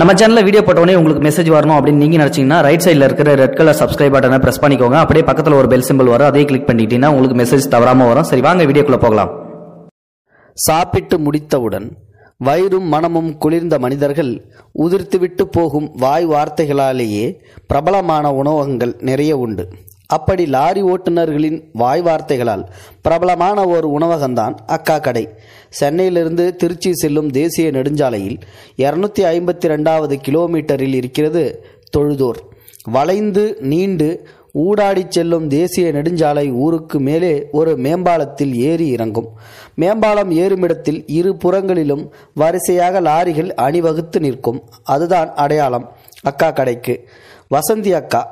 நம்ம சேனல்ல வீடியோ போட்டோடனே உங்களுக்கு மெசேஜ் வரணும் அப்படின்னு நீங்கள் நினைச்சீங்கன்னா ரைட் சைடில் இருக்கிற ரெட் கலர் சப்ஸ்கிரைப் பட்டனை பிரஸ் பண்ணிக்கோங்க அப்படியே பக்கத்தில் ஒரு பெல் சிம்பிள் வரும் அதே கிளிக் பண்ணிக்கிட்டீங்கன்னா உங்களுக்கு மெசேஜ் தவறாம வரும் சரி வாங்க வீடியோக்குள்ள போகலாம் சாப்பிட்டு முடித்தவுடன் வயிறும் மனமும் குளிர்ந்த மனிதர்கள் விட்டு போகும் வாய் வார்த்தைகளாலேயே பிரபலமான உணவகங்கள் நிறைய உண்டு அப்படி லாரி ஓட்டுநர்களின் வாய் வார்த்தைகளால் பிரபலமான ஒரு உணவகம்தான் அக்கா கடை சென்னையிலிருந்து திருச்சி செல்லும் தேசிய நெடுஞ்சாலையில் இரநூத்தி ஐம்பத்தி ரெண்டாவது கிலோமீட்டரில் இருக்கிறது தொழுதோர் வளைந்து நீண்டு ஊடாடி செல்லும் தேசிய நெடுஞ்சாலை ஊருக்கு மேலே ஒரு மேம்பாலத்தில் ஏறி இறங்கும் மேம்பாலம் ஏறுமிடத்தில் இரு புறங்களிலும் வரிசையாக லாரிகள் அணிவகுத்து நிற்கும் அதுதான் அடையாளம் அக்கா கடைக்கு வசந்தி அக்கா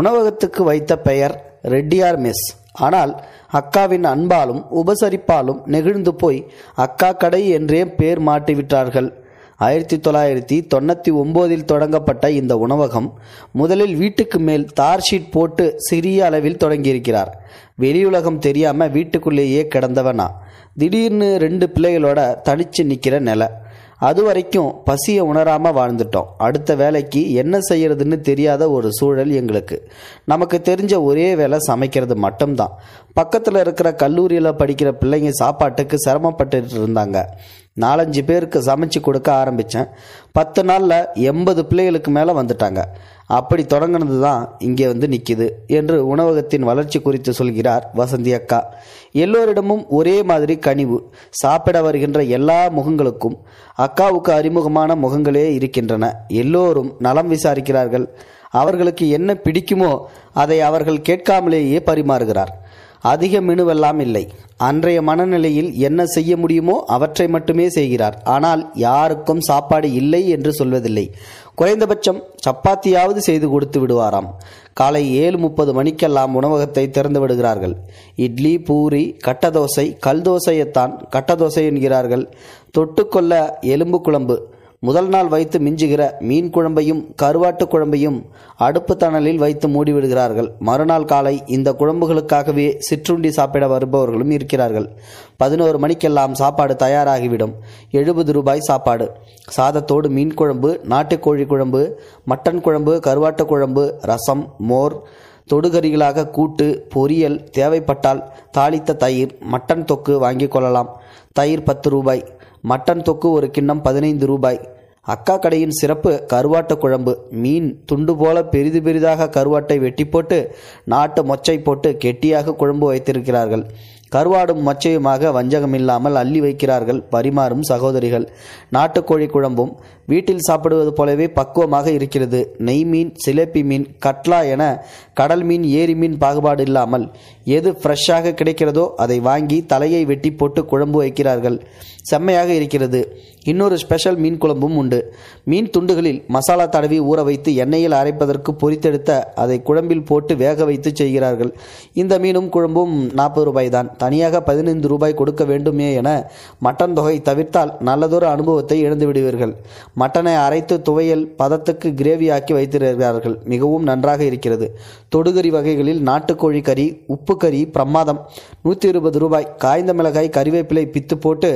உணவகத்துக்கு வைத்த பெயர் ரெட்டியார் மெஸ் ஆனால் அக்காவின் அன்பாலும் உபசரிப்பாலும் நெகிழ்ந்து போய் அக்கா கடை என்றே பேர் மாட்டிவிட்டார்கள் ஆயிரத்தி தொள்ளாயிரத்தி தொண்ணூற்றி ஒம்போதில் தொடங்கப்பட்ட இந்த உணவகம் முதலில் வீட்டுக்கு மேல் தார் ஷீட் போட்டு சிறிய அளவில் தொடங்கியிருக்கிறார் வெளியுலகம் தெரியாமல் வீட்டுக்குள்ளேயே கிடந்தவனா திடீர்னு ரெண்டு பிள்ளைகளோட தனிச்சு நிற்கிற நிலை அது வரைக்கும் பசியை உணராமல் வாழ்ந்துட்டோம் அடுத்த வேலைக்கு என்ன செய்யறதுன்னு தெரியாத ஒரு சூழல் எங்களுக்கு நமக்கு தெரிஞ்ச ஒரே வேலை சமைக்கிறது மட்டும்தான் பக்கத்தில் இருக்கிற கல்லூரியில் படிக்கிற பிள்ளைங்க சாப்பாட்டுக்கு சிரமப்பட்டு இருந்தாங்க நாலஞ்சு பேருக்கு சமைச்சு கொடுக்க ஆரம்பித்தேன் பத்து நாளில் எண்பது பிள்ளைகளுக்கு மேலே வந்துட்டாங்க அப்படி தொடங்கினது தான் இங்கே வந்து நிற்கிது என்று உணவகத்தின் வளர்ச்சி குறித்து சொல்கிறார் வசந்தி அக்கா எல்லோரிடமும் ஒரே மாதிரி கனிவு சாப்பிட வருகின்ற எல்லா முகங்களுக்கும் அக்காவுக்கு அறிமுகமான முகங்களே இருக்கின்றன எல்லோரும் நலம் விசாரிக்கிறார்கள் அவர்களுக்கு என்ன பிடிக்குமோ அதை அவர்கள் கேட்காமலேயே பரிமாறுகிறார் அதிக மெனுவெல்லாம் இல்லை அன்றைய மனநிலையில் என்ன செய்ய முடியுமோ அவற்றை மட்டுமே செய்கிறார் ஆனால் யாருக்கும் சாப்பாடு இல்லை என்று சொல்வதில்லை குறைந்தபட்சம் சப்பாத்தியாவது செய்து கொடுத்து விடுவாராம் காலை ஏழு முப்பது மணிக்கெல்லாம் உணவகத்தை திறந்து விடுகிறார்கள் இட்லி பூரி கட்டதோசை கல் தோசையைத்தான் கட்டதோசை என்கிறார்கள் தொட்டுக்கொள்ள எலும்பு குழம்பு முதல் நாள் வைத்து மிஞ்சுகிற மீன் குழம்பையும் கருவாட்டு குழம்பையும் அடுப்பு தணலில் வைத்து மூடிவிடுகிறார்கள் மறுநாள் காலை இந்த குழம்புகளுக்காகவே சிற்றுண்டி சாப்பிட வருபவர்களும் இருக்கிறார்கள் பதினோரு மணிக்கெல்லாம் சாப்பாடு தயாராகிவிடும் எழுபது ரூபாய் சாப்பாடு சாதத்தோடு மீன் குழம்பு நாட்டுக்கோழி குழம்பு மட்டன் குழம்பு கருவாட்டு குழம்பு ரசம் மோர் தொடுகறிகளாக கூட்டு பொரியல் தேவைப்பட்டால் தாளித்த தயிர் மட்டன் தொக்கு வாங்கிக் கொள்ளலாம் தயிர் பத்து ரூபாய் மட்டன் தொக்கு ஒரு கிண்ணம் பதினைந்து ரூபாய் அக்கா கடையின் சிறப்பு கருவாட்டு குழம்பு மீன் துண்டு போல பெரிது பெரிதாக கருவாட்டை வெட்டி போட்டு நாட்டு மொச்சை போட்டு கெட்டியாக குழம்பு வைத்திருக்கிறார்கள் கருவாடும் மச்சையுமாக இல்லாமல் அள்ளி வைக்கிறார்கள் பரிமாறும் சகோதரிகள் நாட்டுக்கோழி குழம்பும் வீட்டில் சாப்பிடுவது போலவே பக்குவமாக இருக்கிறது நெய் மீன் சிலேப்பி மீன் கட்லா என கடல் மீன் ஏரி மீன் பாகுபாடு இல்லாமல் எது ஃப்ரெஷ்ஷாக கிடைக்கிறதோ அதை வாங்கி தலையை வெட்டி போட்டு குழம்பு வைக்கிறார்கள் செம்மையாக இருக்கிறது இன்னொரு ஸ்பெஷல் மீன் குழம்பும் உண்டு மீன் துண்டுகளில் மசாலா தடவி ஊற வைத்து எண்ணெயில் அரைப்பதற்கு பொரித்தெடுத்த அதை குழம்பில் போட்டு வேக வைத்து செய்கிறார்கள் இந்த மீனும் குழம்பும் நாற்பது ரூபாய்தான் தனியாக பதினைந்து ரூபாய் கொடுக்க வேண்டுமே என மட்டன் தொகை தவிர்த்தால் நல்லதொரு அனுபவத்தை இழந்து விடுவீர்கள் மட்டனை அரைத்து துவையல் பதத்துக்கு கிரேவியாக்கி வைத்திருக்கிறார்கள் மிகவும் நன்றாக இருக்கிறது தொடுகறி வகைகளில் நாட்டுக்கோழி கறி உப்பு கறி பிரமாதம் நூற்றி இருபது ரூபாய் காய்ந்த மிளகாய் கறிவேப்பிலை பித்து போட்டு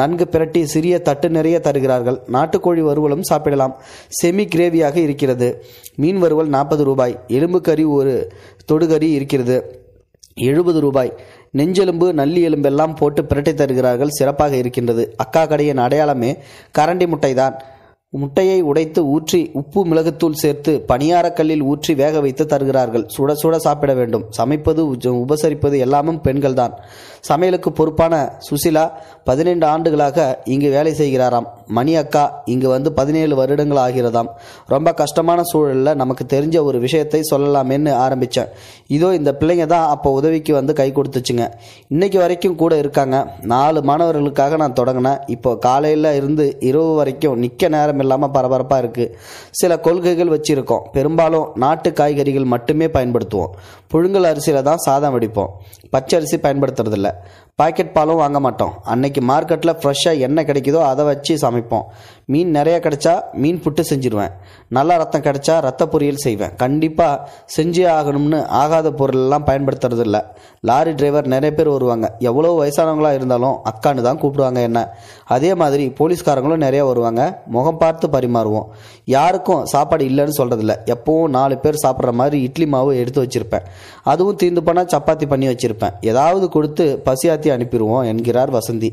நன்கு பிரட்டி சிறிய தட்டு நிறைய தருகிறார்கள் நாட்டுக்கோழி வறுவலும் சாப்பிடலாம் செமி கிரேவியாக இருக்கிறது மீன் வறுவல் நாற்பது ரூபாய் எலும்பு கறி ஒரு தொடுகறி இருக்கிறது எழுபது ரூபாய் நெஞ்செலும்பு நல்லி எலும்பெல்லாம் போட்டு பிரட்டி தருகிறார்கள் சிறப்பாக இருக்கின்றது அக்கா கடையின் அடையாளமே கரண்டி முட்டை தான் முட்டையை உடைத்து ஊற்றி உப்பு மிளகுத்தூள் சேர்த்து பணியாரக்கல்லில் ஊற்றி வேக வைத்து தருகிறார்கள் சுட சுட சாப்பிட வேண்டும் சமைப்பது உபசரிப்பது எல்லாமும் பெண்கள்தான் சமையலுக்கு பொறுப்பான சுசிலா பதினெண்டு ஆண்டுகளாக இங்கு வேலை செய்கிறாராம் மணி அக்கா இங்கு வந்து பதினேழு வருடங்கள் ஆகிறதாம் ரொம்ப கஷ்டமான சூழலில் நமக்கு தெரிஞ்ச ஒரு விஷயத்தை சொல்லலாமேன்னு ஆரம்பித்தேன் இதோ இந்த பிள்ளைங்க தான் அப்போ உதவிக்கு வந்து கை கொடுத்துச்சுங்க இன்னைக்கு வரைக்கும் கூட இருக்காங்க நாலு மாணவர்களுக்காக நான் தொடங்கினேன் இப்போ காலையில் இருந்து இரவு வரைக்கும் நிற்க நேரம் இல்லாமல் பரபரப்பாக இருக்குது சில கொள்கைகள் வச்சுருக்கோம் பெரும்பாலும் நாட்டு காய்கறிகள் மட்டுமே பயன்படுத்துவோம் புழுங்கல் அரிசியில் தான் சாதம் வடிப்போம் பச்சை அரிசி பயன்படுத்துறதில்ல பாக்கெட் பாலும் வாங்க மாட்டோம் அன்னைக்கு மார்க்கெட்டில் ஃப்ரெஷ்ஷாக என்ன கிடைக்குதோ அதை வச்சு சமைப்போம் மீன் நிறையா கிடைச்சா மீன் புட்டு செஞ்சுருவேன் நல்லா ரத்தம் கிடைச்சா ரத்த பொரியல் செய்வேன் கண்டிப்பாக செஞ்சே ஆகணும்னு ஆகாத பொருளெல்லாம் பயன்படுத்துறது இல்லை லாரி டிரைவர் நிறைய பேர் வருவாங்க எவ்வளோ வயசானவங்களாக இருந்தாலும் அக்கான்னு தான் கூப்பிடுவாங்க என்ன அதே மாதிரி போலீஸ்காரங்களும் நிறையா வருவாங்க முகம் பார்த்து பரிமாறுவோம் யாருக்கும் சாப்பாடு இல்லைன்னு சொல்கிறதில்ல எப்போவும் நாலு பேர் சாப்பிட்ற மாதிரி இட்லி மாவு எடுத்து வச்சுருப்பேன் அதுவும் தீர்ந்து போனால் சப்பாத்தி பண்ணி வச்சுருப்பேன் ஏதாவது கொடுத்து பசியாத்தி நகர்த்தி அனுப்பிடுவோம் என்கிறார் வசந்தி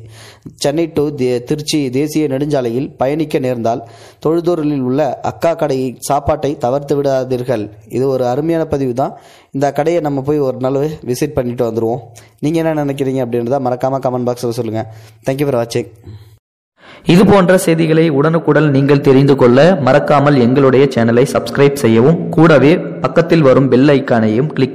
சென்னை டு திருச்சி தேசிய நெடுஞ்சாலையில் பயணிக்க நேர்ந்தால் தொழுதூரலில் உள்ள அக்கா கடை சாப்பாட்டை தவிர்த்து விடாதீர்கள் இது ஒரு அருமையான பதிவு தான் இந்த கடையை நம்ம போய் ஒரு நாள் விசிட் பண்ணிட்டு வந்துடுவோம் நீங்கள் என்ன நினைக்கிறீங்க அப்படின்றத மறக்காமல் கமெண்ட் பாக்ஸில் சொல்லுங்கள் தேங்க்யூ ஃபார் வாட்சிங் இது போன்ற செய்திகளை உடனுக்குடன் நீங்கள் தெரிந்து கொள்ள மறக்காமல் எங்களுடைய சேனலை சப்ஸ்கிரைப் செய்யவும் கூடவே பக்கத்தில் வரும் பெல் ஐக்கானையும் கிளிக்